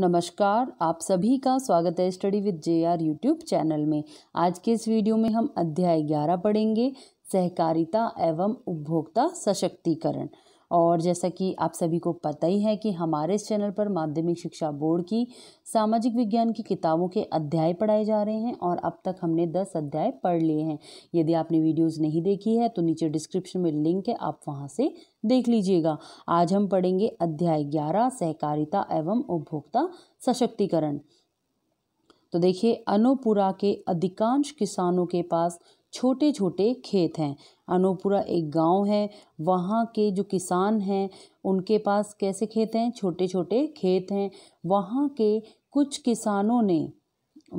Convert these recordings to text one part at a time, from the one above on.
नमस्कार आप सभी का स्वागत है study with J R YouTube channel में आज के इस वीडियो में हम अध्याय ग्यारह पढ़ेंगे सहकारिता एवं उपभोक्ता सशक्तिकरण और जैसा कि आप सभी को पता ही है कि हमारे इस चैनल पर माध्यमिक शिक्षा बोर्ड की सामाजिक विज्ञान की किताबों के अध्याय पढ़ाए जा रहे हैं और अब तक हमने दस अध्याय पढ़ लिए हैं यदि आपने वीडियोज़ नहीं देखी है तो नीचे डिस्क्रिप्शन में लिंक है आप वहाँ से देख लीजिएगा आज हम पढ़ेंगे अध्याय ग्यारह सहकारिता एवं उपभोक्ता सशक्तिकरण तो देखिए अनुपुरा के अधिकांश किसानों के पास छोटे छोटे खेत हैं अनूपुरा एक गांव है वहाँ के जो किसान हैं उनके पास कैसे खेत हैं छोटे छोटे खेत हैं वहाँ के कुछ किसानों ने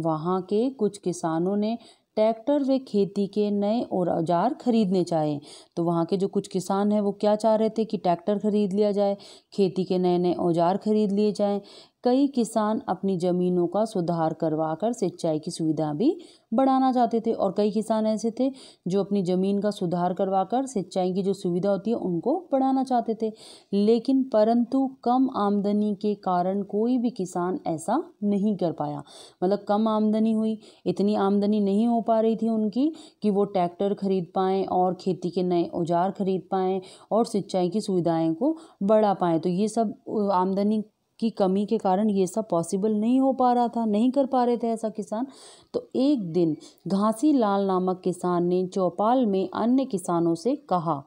वहाँ के कुछ किसानों ने ट्रैक्टर व खेती के नए और औजार खरीदने चाहे तो वहाँ के जो कुछ किसान हैं वो क्या चाह रहे थे कि ट्रैक्टर खरीद लिया जाए खेती के नए नए औजार खरीद लिए जाएं कई किसान अपनी ज़मीनों का सुधार करवा कर सिंचाई की सुविधा भी बढ़ाना चाहते थे और कई किसान ऐसे थे जो अपनी ज़मीन का सुधार करवा कर सिंचाई की जो सुविधा होती है उनको बढ़ाना चाहते थे लेकिन परंतु कम आमदनी के कारण कोई भी किसान ऐसा नहीं कर पाया मतलब कम आमदनी हुई इतनी आमदनी नहीं हो पा रही थी उनकी कि वो ट्रैक्टर खरीद पाएँ और खेती के नए औजार खरीद पाएँ और सिंचाई की सुविधाएँ को बढ़ा पाएँ तो ये सब आमदनी की कमी के कारण ये सब पॉसिबल नहीं हो पा रहा था नहीं कर पा रहे थे ऐसा किसान तो एक दिन घासी लाल नामक किसान ने चौपाल में अन्य किसानों से कहा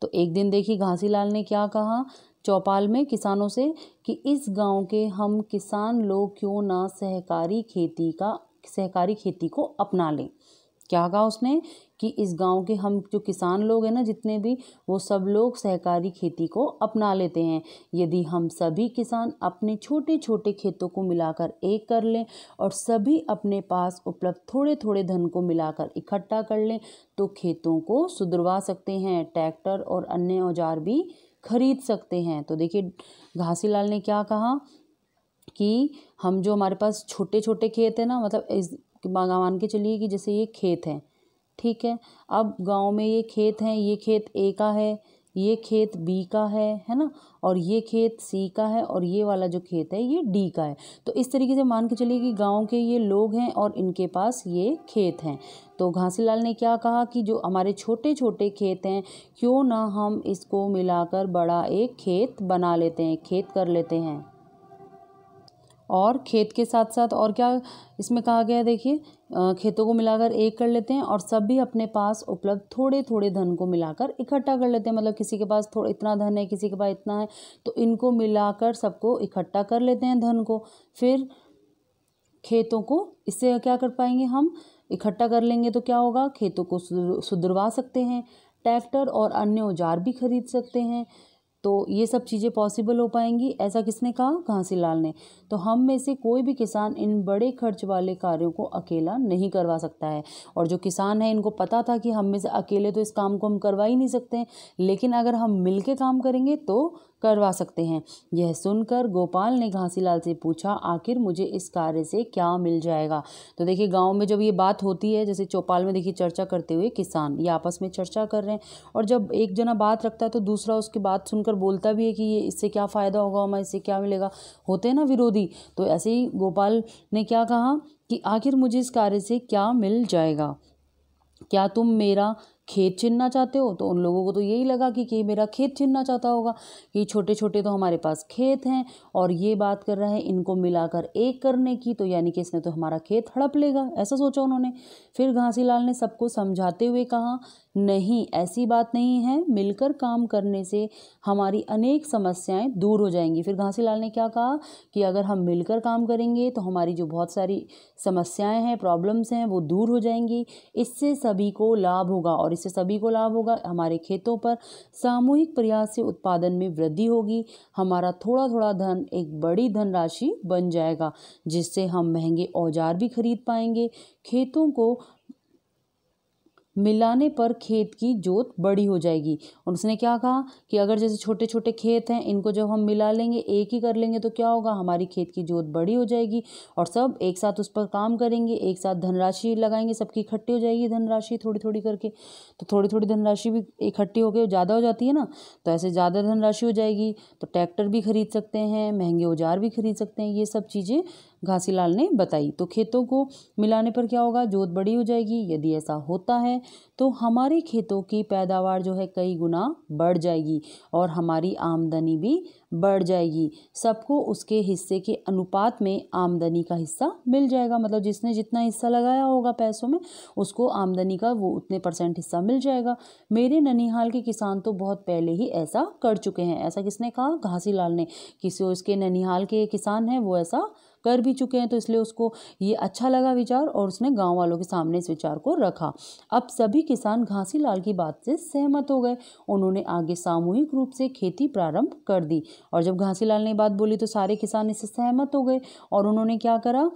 तो एक दिन देखिए घासी लाल ने क्या कहा चौपाल में किसानों से कि इस गांव के हम किसान लोग क्यों ना सहकारी खेती का सहकारी खेती को अपना लें क्या कहा उसने कि इस गांव के हम जो किसान लोग हैं ना जितने भी वो सब लोग सहकारी खेती को अपना लेते हैं यदि हम सभी किसान अपने छोटे छोटे खेतों को मिलाकर एक कर लें और सभी अपने पास उपलब्ध थोड़े थोड़े धन को मिलाकर इकट्ठा कर लें तो खेतों को सुधरवा सकते हैं ट्रैक्टर और अन्य औजार भी खरीद सकते हैं तो देखिए घासी ने क्या कहा कि हम जो हमारे पास छोटे छोटे खेत हैं ना मतलब इस कि मान के चलिए कि जैसे ये खेत है ठीक है अब गांव में ये खेत हैं ये खेत ए का है ये खेत बी का है है ना और ये खेत सी का है और ये वाला जो खेत है ये डी का है तो इस तरीके से मान के चलिए कि गांव के ये लोग हैं और इनके पास ये खेत हैं तो घासीलाल ने क्या कहा कि जो हमारे छोटे छोटे खेत हैं क्यों ना हम इसको मिलाकर बड़ा एक खेत बना लेते हैं खेत कर लेते हैं और खेत के साथ साथ और क्या इसमें कहा गया है देखिए खेतों को मिलाकर एक कर लेते हैं और सब भी अपने पास उपलब्ध थोड़े थोड़े धन को मिलाकर इकट्ठा कर लेते हैं मतलब किसी के पास थोड़ा इतना धन है किसी के पास इतना है तो इनको मिलाकर सबको इकट्ठा कर लेते हैं धन को फिर खेतों को इससे क्या कर पाएंगे हम इकट्ठा कर लेंगे तो क्या होगा खेतों को सुधरवा सकते हैं ट्रैक्टर और अन्य औजार भी खरीद सकते हैं तो ये सब चीज़ें पॉसिबल हो पाएंगी ऐसा किसने कहा घासी लाल ने तो हम में से कोई भी किसान इन बड़े खर्च वाले कार्यों को अकेला नहीं करवा सकता है और जो किसान है इनको पता था कि हम में से अकेले तो इस काम को हम करवा ही नहीं सकते लेकिन अगर हम मिल के काम करेंगे तो करवा सकते हैं यह सुनकर गोपाल ने घासीलाल से पूछा आखिर मुझे इस कार्य से क्या मिल जाएगा तो देखिए गांव में जब ये बात होती है जैसे चौपाल में देखिए चर्चा करते हुए किसान ये आपस में चर्चा कर रहे हैं और जब एक जना बात रखता है तो दूसरा उसकी बात सुनकर बोलता भी है कि ये इससे क्या फ़ायदा होगा हमें इससे क्या मिलेगा होते हैं ना विरोधी तो ऐसे ही गोपाल ने क्या कहा कि आखिर मुझे इस कार्य से क्या मिल जाएगा क्या तुम मेरा खेत छीनना चाहते हो तो उन लोगों को तो यही लगा कि ये मेरा खेत छीनना चाहता होगा कि छोटे छोटे तो हमारे पास खेत हैं और ये बात कर रहा है इनको मिलाकर एक करने की तो यानी कि इसने तो हमारा खेत हड़प लेगा ऐसा सोचा उन्होंने फिर घासीलाल ने सबको समझाते हुए कहा नहीं ऐसी बात नहीं है मिलकर काम करने से हमारी अनेक समस्याएं दूर हो जाएंगी फिर घासीलाल ने क्या कहा कि अगर हम मिलकर काम करेंगे तो हमारी जो बहुत सारी समस्याएं हैं प्रॉब्लम्स हैं वो दूर हो जाएंगी इससे सभी को लाभ होगा और इससे सभी को लाभ होगा हमारे खेतों पर सामूहिक प्रयास से उत्पादन में वृद्धि होगी हमारा थोड़ा थोड़ा धन एक बड़ी धनराशि बन जाएगा जिससे हम महंगे औजार भी खरीद पाएंगे खेतों को मिलाने पर खेत की जोत बड़ी हो जाएगी और उसने क्या कहा कि अगर जैसे छोटे छोटे खेत हैं इनको जब हम मिला लेंगे एक ही कर लेंगे तो क्या होगा हमारी खेत की जोत बड़ी हो जाएगी और सब एक साथ उस पर काम करेंगे एक साथ धनराशि लगाएंगे सबकी इकट्ठी हो जाएगी धनराशि थोड़ी थोड़ी करके तो थोड़ी थोड़ी धनराशि भी इकट्ठी होकर ज़्यादा हो जाती है ना तो ऐसे ज़्यादा धनराशि हो जाएगी तो ट्रैक्टर भी खरीद सकते हैं महंगे औजार भी खरीद सकते हैं ये सब चीज़ें घासीलाल ने बताई तो खेतों को मिलाने पर क्या होगा जोत बड़ी हो जाएगी यदि ऐसा होता है तो हमारे खेतों की पैदावार जो है कई गुना बढ़ जाएगी और हमारी आमदनी भी बढ़ जाएगी सबको उसके हिस्से के अनुपात में आमदनी का हिस्सा मिल जाएगा मतलब जिसने जितना हिस्सा लगाया होगा पैसों में उसको आमदनी का वो उतने परसेंट हिस्सा मिल जाएगा मेरे ननिहाल के किसान तो बहुत पहले ही ऐसा कर चुके हैं ऐसा किसने कहा घासीलाल ने किसी उसके ननिहाल के किसान हैं वो ऐसा कर भी चुके हैं तो इसलिए उसको ये अच्छा लगा विचार और उसने गाँव वालों के सामने इस विचार को रखा अब सभी किसान लाल की बात से सहमत हो गए उन्होंने आगे सामूहिक रूप से खेती प्रारंभ कर दी और जब लाल ने बात बोली तो सारे किसान इससे सहमत हो गए और उन्होंने क्या करा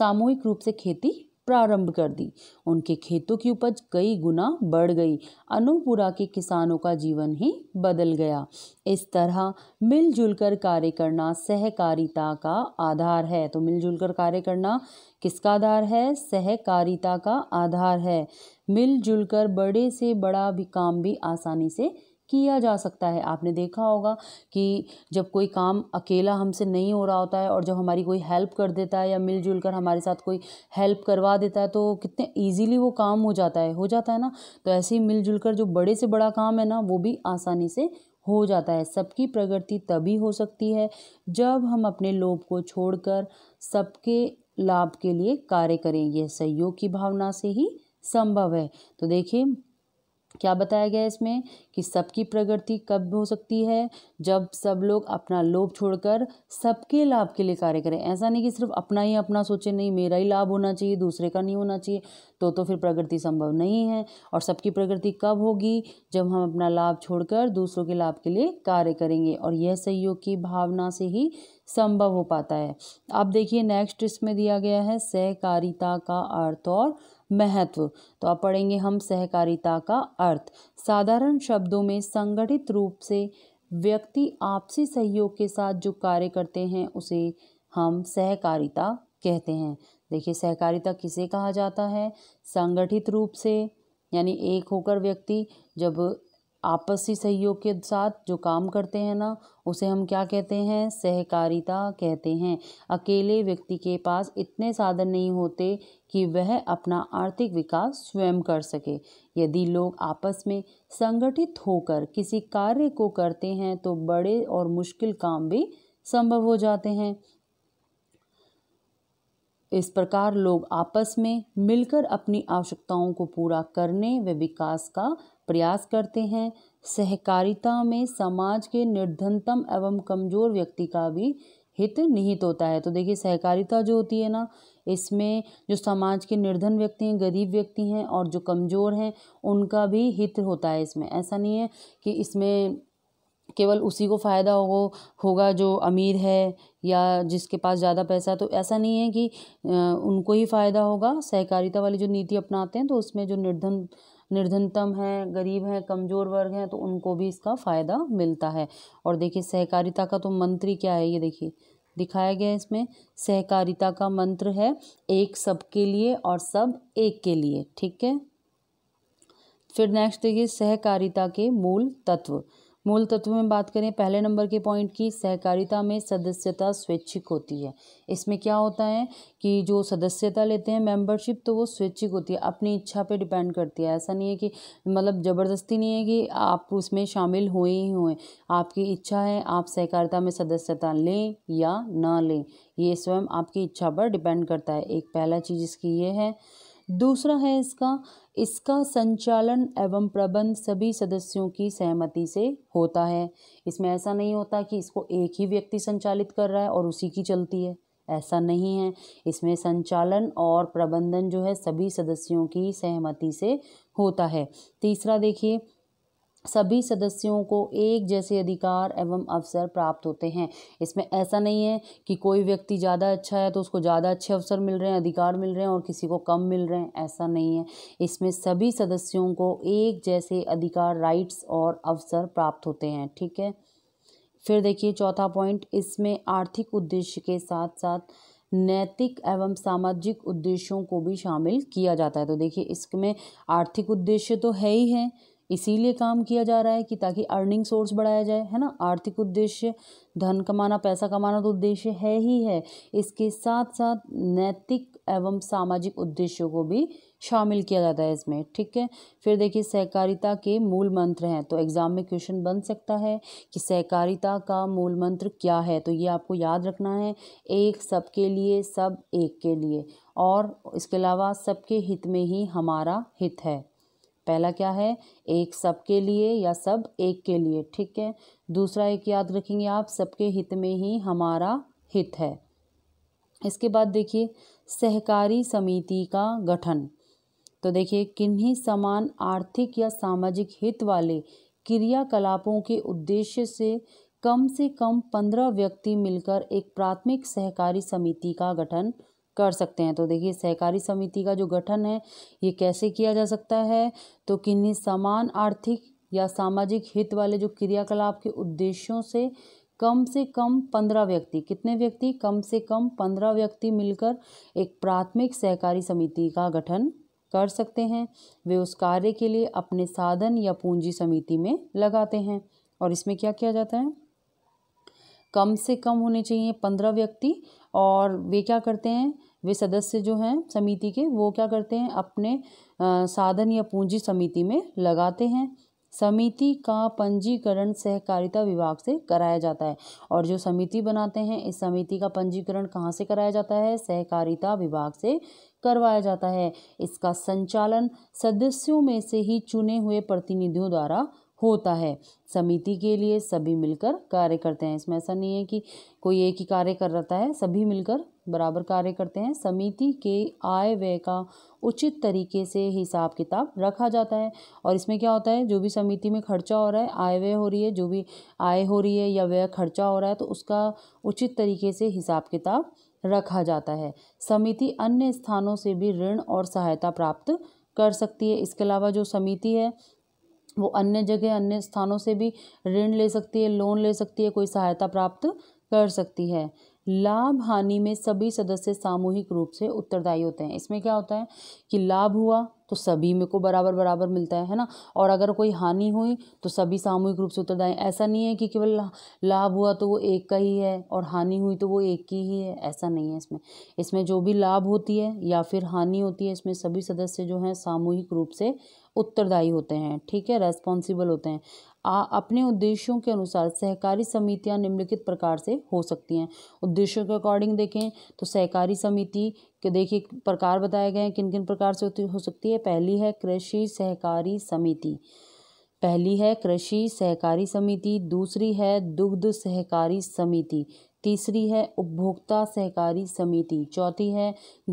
सामूहिक रूप से खेती प्रारंभ कर दी उनके खेतों की उपज कई गुना बढ़ गई अनुपुरा के किसानों का जीवन ही बदल गया इस तरह मिलजुल कर कार्य करना सहकारिता का आधार है तो मिलजुल कर कार्य करना किसका आधार है सहकारिता का आधार है मिलजुल कर बड़े से बड़ा भी काम भी आसानी से किया जा सकता है आपने देखा होगा कि जब कोई काम अकेला हमसे नहीं हो रहा होता है और जब हमारी कोई हेल्प कर देता है या मिलजुल कर हमारे साथ कोई हेल्प करवा देता है तो कितने ईजीली वो काम हो जाता है हो जाता है ना तो ऐसे ही मिलजुल कर जो बड़े से बड़ा काम है ना वो भी आसानी से हो जाता है सबकी प्रगति तभी हो सकती है जब हम अपने लोभ को छोड़कर सबके लाभ के लिए कार्य करें यह सहयोग की भावना से ही संभव है तो देखिए क्या बताया गया है इसमें कि सबकी प्रगति कब हो सकती है जब सब लोग अपना लोभ छोड़कर सबके लाभ के लिए कार्य करें ऐसा नहीं कि सिर्फ अपना ही अपना सोचे नहीं मेरा ही लाभ होना चाहिए दूसरे का नहीं होना चाहिए तो तो फिर प्रगति संभव नहीं है और सबकी प्रगति कब होगी जब हम अपना लाभ छोड़कर दूसरों के लाभ के लिए कार्य करेंगे और यह सहयोग की भावना से ही संभव हो पाता है अब देखिए नेक्स्ट इसमें दिया गया है सहकारिता का अर्थ और महत्व तो अब पढ़ेंगे हम सहकारिता का अर्थ साधारण शब्दों में संगठित रूप से व्यक्ति आपसी सहयोग के साथ जो कार्य करते हैं उसे हम सहकारिता कहते हैं देखिए सहकारिता किसे कहा जाता है संगठित रूप से यानी एक होकर व्यक्ति जब आपसी सहयोग के साथ जो काम करते हैं ना उसे हम क्या कहते हैं सहकारिता कहते हैं अकेले व्यक्ति के पास इतने साधन नहीं होते कि वह अपना आर्थिक विकास स्वयं कर सके यदि लोग आपस में संगठित होकर किसी कार्य को करते हैं तो बड़े और मुश्किल काम भी संभव हो जाते हैं इस प्रकार लोग आपस में मिलकर अपनी आवश्यकताओं को पूरा करने व विकास का प्रयास करते हैं सहकारिता में समाज के निर्धनतम एवं कमज़ोर व्यक्ति का भी हित निहित होता है तो देखिए सहकारिता जो होती है ना इसमें जो समाज के निर्धन व्यक्ति हैं गरीब व्यक्ति हैं और जो कमज़ोर हैं उनका भी हित होता है इसमें ऐसा नहीं है कि इसमें केवल उसी को फ़ायदा हो होगा जो अमीर है या जिसके पास ज़्यादा पैसा है तो ऐसा नहीं है कि उनको ही फ़ायदा होगा सहकारिता वाली जो नीति अपनाते हैं तो उसमें जो निर्धन निर्धनतम है गरीब हैं कमज़ोर वर्ग हैं तो उनको भी इसका फ़ायदा मिलता है और देखिए सहकारिता का तो मंत्री क्या है ये देखिए दिखाया गया इसमें सहकारिता का मंत्र है एक सबके लिए और सब एक के लिए ठीक है फिर नेक्स्ट देखिए सहकारिता के मूल तत्व मूल तत्व में बात करें पहले नंबर के पॉइंट की सहकारिता में सदस्यता स्वैच्छिक होती है इसमें क्या होता है कि जो सदस्यता लेते हैं मेंबरशिप तो वो स्वैच्छिक होती है अपनी इच्छा पे डिपेंड करती है ऐसा नहीं है कि मतलब ज़बरदस्ती नहीं है कि आप उसमें शामिल हुए ही हुए आपकी इच्छा है आप सहकारिता में सदस्यता लें या ना लें ये स्वयं आपकी इच्छा पर डिपेंड करता है एक पहला चीज़ इसकी ये है दूसरा है इसका इसका संचालन एवं प्रबंध सभी सदस्यों की सहमति से होता है इसमें ऐसा नहीं होता कि इसको एक ही व्यक्ति संचालित कर रहा है और उसी की चलती है ऐसा नहीं है इसमें संचालन और प्रबंधन जो है सभी सदस्यों की सहमति से होता है तीसरा देखिए सभी सदस्यों को एक जैसे अधिकार एवं अवसर प्राप्त होते हैं इसमें ऐसा नहीं है कि कोई व्यक्ति ज़्यादा अच्छा है तो उसको ज़्यादा अच्छे अवसर मिल रहे हैं अधिकार मिल रहे हैं और किसी को कम मिल रहे हैं ऐसा नहीं है इसमें सभी सदस्यों को एक जैसे अधिकार राइट्स और अवसर प्राप्त होते हैं ठीक है फिर देखिए चौथा पॉइंट इसमें आर्थिक उद्देश्य के साथ साथ नैतिक एवं सामाजिक उद्देश्यों को भी शामिल किया जाता है तो देखिए इसमें आर्थिक उद्देश्य तो है ही है इसीलिए काम किया जा रहा है कि ताकि अर्निंग सोर्स बढ़ाया जाए है ना आर्थिक उद्देश्य धन कमाना पैसा कमाना तो उद्देश्य है ही है इसके साथ साथ नैतिक एवं सामाजिक उद्देश्यों को भी शामिल किया जाता है इसमें ठीक है फिर देखिए सहकारिता के मूल मंत्र हैं तो एग्ज़ाम में क्वेश्चन बन सकता है कि सहकारिता का मूल मंत्र क्या है तो ये आपको याद रखना है एक सबके लिए सब एक के लिए और इसके अलावा सबके हित में ही हमारा हित है पहला क्या है एक सबके लिए या सब एक के लिए ठीक है दूसरा एक याद रखेंगे आप सबके हित में ही हमारा हित है इसके बाद देखिए सहकारी समिति का गठन तो देखिए किन्हीं समान आर्थिक या सामाजिक हित वाले क्रियाकलापों के उद्देश्य से कम से कम पंद्रह व्यक्ति मिलकर एक प्राथमिक सहकारी समिति का गठन कर सकते हैं तो देखिए सहकारी समिति का जो गठन है ये कैसे किया जा सकता है तो किन्हीं समान आर्थिक या सामाजिक हित वाले जो क्रियाकलाप के उद्देश्यों से कम से कम पंद्रह व्यक्ति कितने व्यक्ति कम से कम पंद्रह व्यक्ति मिलकर एक प्राथमिक सहकारी समिति का गठन कर सकते हैं वे उस कार्य के लिए अपने साधन या पूंजी समिति में लगाते हैं और इसमें क्या किया जाता है कम से कम होने चाहिए पंद्रह व्यक्ति और वे क्या करते हैं वे सदस्य जो हैं समिति के वो क्या करते हैं अपने साधन या पूंजी समिति में लगाते हैं समिति का पंजीकरण सहकारिता विभाग से कराया जाता है और जो समिति बनाते हैं इस समिति का पंजीकरण कहाँ से कराया जाता है सहकारिता विभाग से करवाया जाता है इसका संचालन सदस्यों में से ही चुने हुए प्रतिनिधियों द्वारा होता है समिति के लिए सभी मिलकर कार्य करते हैं इसमें ऐसा नहीं है कि कोई एक ही कार्य कर रहा है सभी मिलकर बराबर कार्य करते हैं समिति के आय व्यय का उचित तरीके से हिसाब किताब रखा जाता है और इसमें क्या होता है जो भी समिति में खर्चा हो रहा है आय व्यय हो रही है जो भी आय हो रही है या व्यय खर्चा हो रहा है तो उसका उचित तरीके से हिसाब किताब रखा जाता है समिति अन्य स्थानों से भी ऋण और सहायता प्राप्त कर सकती है इसके अलावा जो समिति है वो अन्य जगह अन्य स्थानों से भी ऋण ले सकती है लोन ले सकती है कोई सहायता प्राप्त कर सकती है लाभ हानि में सभी सदस्य सामूहिक रूप से उत्तरदायी होते हैं इसमें क्या होता है कि लाभ हुआ तो सभी में को बराबर बराबर मिलता है है ना और अगर कोई हानि हुई तो सभी सामूहिक रूप से उत्तरदायी ऐसा नहीं है कि केवल लाभ हुआ तो वो एक का ही है और हानि हुई तो वो एक की ही है ऐसा नहीं है इसमें इसमें जो भी लाभ होती है या फिर हानि होती है इसमें सभी सदस्य जो हैं सामूहिक रूप से उत्तरदायी होते हैं ठीक है रेस्पॉन्सिबल होते हैं आ, अपने उद्देश्यों के अनुसार सहकारी समितियां निम्नलिखित प्रकार से हो सकती हैं उद्देश्यों के अकॉर्डिंग देखें तो सहकारी समिति के देखिए प्रकार बताए गए हैं किन किन प्रकार से होती हो सकती है पहली है कृषि सहकारी समिति पहली है कृषि सहकारी समिति दूसरी है दुग्ध सहकारी समिति तीसरी है उपभोक्ता सहकारी समिति चौथी है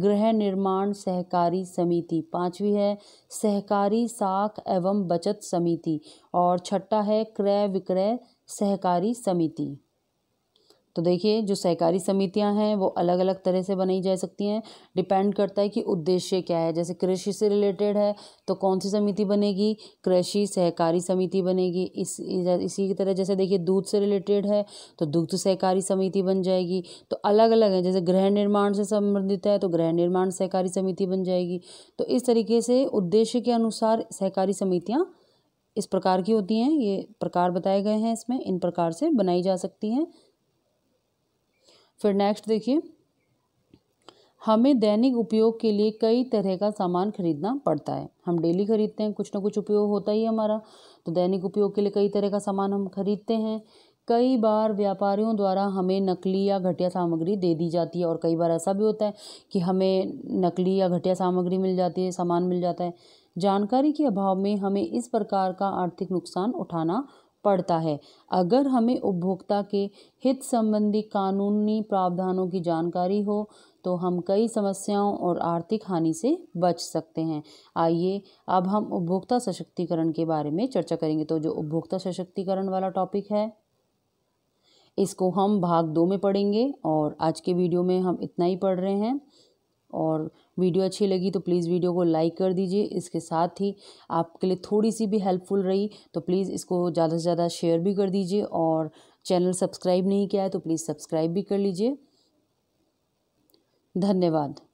गृह निर्माण सहकारी समिति पांचवी है सहकारी साख एवं बचत समिति और छठा है क्रय विक्रय सहकारी समिति तो देखिए जो सहकारी समितियां हैं वो अलग अलग तरह से बनाई जा सकती हैं डिपेंड करता है कि उद्देश्य क्या है जैसे कृषि से रिलेटेड है तो कौन सी समिति बनेगी कृषि सहकारी समिति बनेगी इस इसी की तरह जैसे देखिए दूध से रिलेटेड है तो दुग्ध सहकारी समिति बन जाएगी तो अलग अलग है जैसे गृह निर्माण से संबंधित है तो गृह निर्माण सहकारी समिति बन जाएगी तो इस तरीके से उद्देश्य के अनुसार सहकारी समितियाँ इस प्रकार की होती हैं ये प्रकार बताए गए हैं इसमें इन प्रकार से बनाई जा सकती हैं फिर नेक्स्ट देखिए हमें दैनिक उपयोग के लिए कई तरह का सामान खरीदना पड़ता है हम डेली खरीदते हैं कुछ ना कुछ उपयोग होता ही हमारा तो दैनिक उपयोग के लिए कई तरह का सामान हम खरीदते हैं कई बार व्यापारियों द्वारा हमें नकली या घटिया सामग्री दे दी जाती है और कई बार ऐसा भी होता है कि हमें नकली या घटिया सामग्री मिल जाती है सामान मिल जाता है जानकारी के अभाव में हमें इस प्रकार का आर्थिक नुकसान उठाना पड़ता है अगर हमें उपभोक्ता के हित संबंधी कानूनी प्रावधानों की जानकारी हो तो हम कई समस्याओं और आर्थिक हानि से बच सकते हैं आइए अब हम उपभोक्ता सशक्तिकरण के बारे में चर्चा करेंगे तो जो उपभोक्ता सशक्तिकरण वाला टॉपिक है इसको हम भाग दो में पढ़ेंगे और आज के वीडियो में हम इतना ही पढ़ रहे हैं और वीडियो अच्छी लगी तो प्लीज़ वीडियो को लाइक कर दीजिए इसके साथ ही आपके लिए थोड़ी सी भी हेल्पफुल रही तो प्लीज़ इसको ज़्यादा से ज़्यादा शेयर भी कर दीजिए और चैनल सब्सक्राइब नहीं किया है तो प्लीज़ सब्सक्राइब भी कर लीजिए धन्यवाद